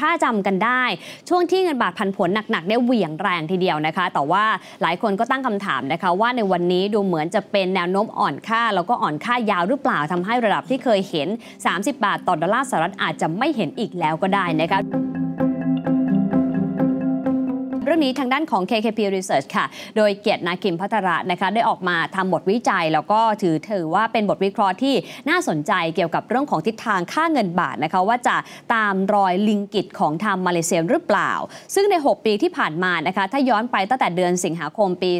ถ้าจำกันได้ ช่วงที่เงินบาทพันผลหนัก ๆ ได้เหวี่ยงแรงทีเดียวนะคะ แต่ว่าหลายคนก็ตั้งคำถามนะคะ ว่าในวันนี้ดูเหมือนจะเป็นแนวโน้มอ่อนค่าแล้วก็อ่อนค่ายาวหรือเปล่าทำให้ระดับที่เคยเห็น 30 บาทต่อดอลลาร์สหรัฐอาจจะไม่เห็นอีกแล้วก็ได้นะคะรื่องนี้ทางด้านของ KKP Research ค่ะ โดยเกียรตินาคิมพัทระนะคะได้ออกมาทำบทวิจัยแล้วก็ถือถือว่าเป็นบทวิเคราะห์ที่น่าสนใจเกี่ยวกับเรื่องของทิศทางค่าเงินบาทนะคะว่าจะตามรอยลิงกิตของทางมาเลเซียหรือเปล่า ซึ่งใน 6 ปีที่ผ่านมานะคะถ้าย้อนไปตั้งแต่เดือนสิงหาคมปี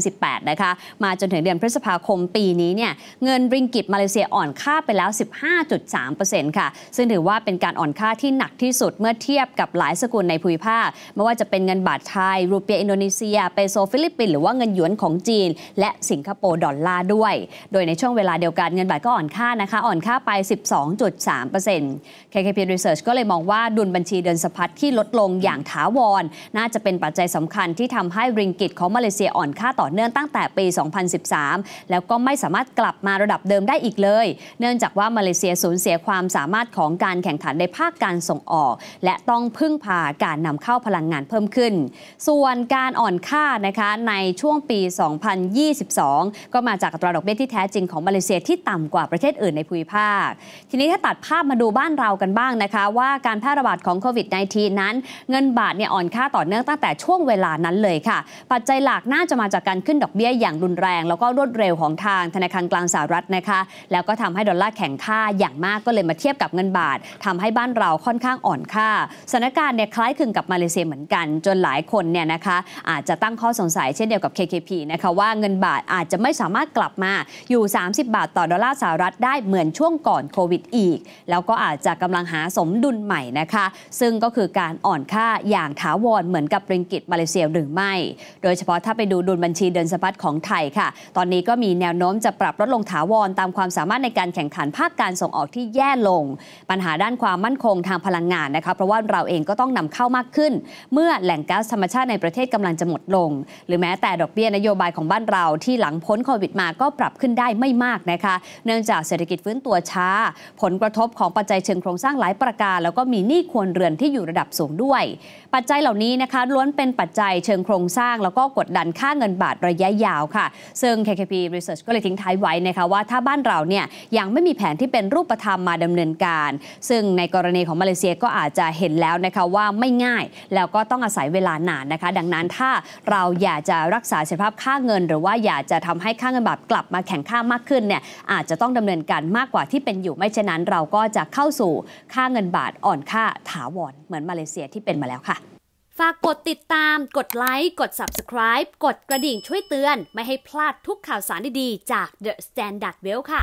2018 นะคะมาจนถึงเดือนพฤษภาคมปีนี้เนี่ยเงินริงกิตมาเลเซียอ่อนค่าไปแล้ว 15.3%ค่ะซึ่งถือว่าเป็นการอ่อนค่าที่หนักที่สุดเมื่อเทียบกับหลายสกุลในภูมิภาค ไม่ว่าจะเป็นเงินบาทไทยรูเปียอินโดนีเซีย เปโซฟิลิปปินส์หรือว่าเงินหยวนของจีน และสิงคโปร์ดอลลาร์ด้วย โดยในช่วงเวลาเดียวกันเงินบาทก็อ่อนค่านะคะอ่อนค่าไป 12.3% KKP Research ก็เลยมองว่าดุลบัญชีเดินสะพัดที่ลดลงอย่างถาวรน่าจะเป็นปัจจัยสำคัญที่ทำให้ริงกิตของมาเลเซียอ่อนค่าต่อเนื่องตั้งแต่ปี 2013 แล้วก็ไม่สามารถกลับมาระดับเดิมได้อีกเลย เนื่องจากว่ามาเลเซียสูญเสียความสามารถของการแข่งขันในภาคการส่งออก และต้องพึ่งพาการนำเข้าพลังงานเพิ่มขึ้นส่วนการอ่อนค่านะคะในช่วงปี 2022 ก็มาจากอัตราดอกเบี้ยที่แท้จริงของมาเลเซียที่ต่ำกว่าประเทศอื่นในภูมิภาค ทีนี้ถ้าตัดภาพมาดูบ้านเรากันบ้างนะคะว่าการแพร่ระบาดของโควิด -19 นั้นเงินบาทเนี่ยอ่อนค่าต่อเนื่องตั้งแต่ช่วงเวลานั้นเลยค่ะ ปัจจัยหลักน่าจะมาจากการขึ้นดอกเบี้ยอย่างรุนแรง แล้วก็รวดเร็วของทางธนาคารกลางสหรัฐนะคะ แล้วก็ทำให้ดอลลาร์แข็งค่าอย่างมากก็เลยมาเทียบกับเงินบาททำให้บ้านเราค่อนข้างอ่อนค่าสถานการณ์เนี่ยคล้ายคลึงกับมาเลเซียเหมือนกัน จนหลายคนนเนี่ยนะคะอาจจะตั้งข้อสงสัยเช่นเดียวกับ KKP นะคะว่าเงินบาทอาจจะไม่สามารถกลับมาอยู่ 30 บาทต่อดอลลาร์สหรัฐได้เหมือนช่วงก่อนโควิดอีก แล้วก็อาจจะกำลังหาสมดุลใหม่นะคะซึ่งก็คือการอ่อนค่าอย่างถาวร เหมือนกับริงกิตมาเลเซียหรือไม่ โดยเฉพาะถ้าไปดูดุลบัญชีเดินสะพัดของไทยค่ะตอนนี้ก็มีแนวโน้มจะปรับลดลงถาวรตามความสามารถในการแข่งขันภาคการส่งออกที่แย่ลงปัญหาด้านความมั่นคงทางพลังงานนะคะเพราะว่าเราเองก็ต้องนำเข้ามากขึ้นเมื่อแหล่งก๊าซธรรมชาติในประเทศกำลังจะหมดลง หรือแม้แต่ดอกเบี้ยนโยบายของบ้านเราที่หลังพ้นโควิดมา ก็ปรับขึ้นได้ไม่มากนะคะ เนื่องจากเศรษฐกิจฟื้นตัวช้า ผลกระทบของปัจจัยเชิงโครงสร้างหลายประการ แล้วก็มีหนี้ควรเรือนที่อยู่ระดับสูงด้วย ปัจจัยเหล่านี้นะคะล้วนเป็นปัจจัยเชิงโครงสร้าง แล้วก็กดดันค่าเงินบาทระยะยาวค่ะ ซึ่ง KKP Research ก็เลยทิ้งท้ายไว้นะคะว่าถ้าบ้านเราเนี่ยยังไม่มีแผนที่เป็นรูปธรรมมาดำเนินการ ซึ่งในกรณีของมาเลเซียก็อาจจะเห็นแล้วนะคะว่าไม่ง่าย แล้วก็ต้องอาศัยเวลานานนะคะดังนั้นถ้าเราอยากจะรักษาเสถียรภาพค่าเงิน หรือว่าอยากจะทำให้ค่าเงินบาทกลับมาแข็งค่ามากขึ้นเนี่ยอาจจะต้องดำเนินการมากกว่าที่เป็นอยู่ไม่เช่นนั้นเราก็จะเข้าสู่ค่าเงินบาทอ่อนค่าถาวรเหมือนมาเลเซียที่เป็นมาแล้วค่ะ ฝากกดติดตามกดไลค์กด Subscribe กดกระดิ่งช่วยเตือน ไม่ให้พลาดทุกข่าวสารดีๆ จาก The Standard Well ค่ะ